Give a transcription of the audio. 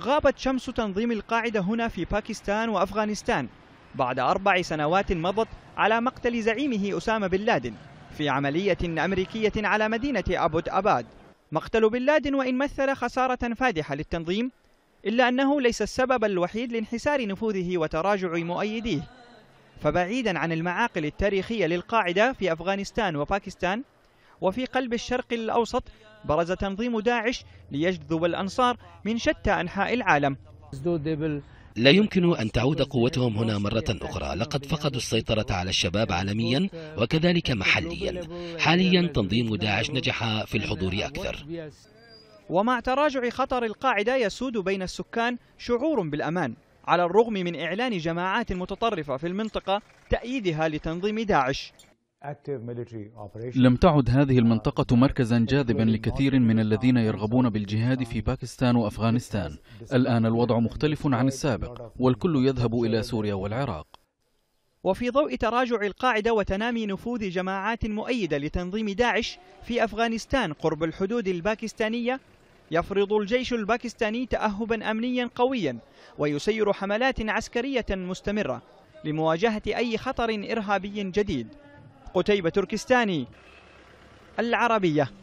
غابت شمس تنظيم القاعدة هنا في باكستان وأفغانستان بعد أربع سنوات مضت على مقتل زعيمه أسامة بن لادن في عملية أمريكية على مدينة أبوت أباد مقتل بن لادن وإن مثل خسارة فادحة للتنظيم إلا أنه ليس السبب الوحيد لانحسار نفوذه وتراجع مؤيديه فبعيدا عن المعاقل التاريخية للقاعدة في أفغانستان وباكستان وفي قلب الشرق الأوسط برز تنظيم داعش ليجذب الأنصار من شتى أنحاء العالم لا يمكن أن تعود قوتهم هنا مرة أخرى لقد فقدوا السيطرة على الشباب عالميا وكذلك محليا حاليا تنظيم داعش نجح في الحضور أكثر ومع تراجع خطر القاعدة يسود بين السكان شعور بالأمان على الرغم من إعلان جماعات متطرفة في المنطقة تأييدها لتنظيم داعش لم تعد هذه uh, المنطقة مركزا جاذبا لكثير من الذين يرغبون بالجهاد في باكستان وأفغانستان الآن الوضع مختلف عن السابق والكل يذهب إلى سوريا والعراق وفي ضوء تراجع القاعدة وتنامي نفوذ جماعات مؤيدة لتنظيم داعش في أفغانستان قرب الحدود الباكستانية يفرض الجيش الباكستاني تأهبا أمنيا قويا ويسير حملات عسكرية مستمرة لمواجهة أي خطر إرهابي جديد قتيبة تركستاني العربية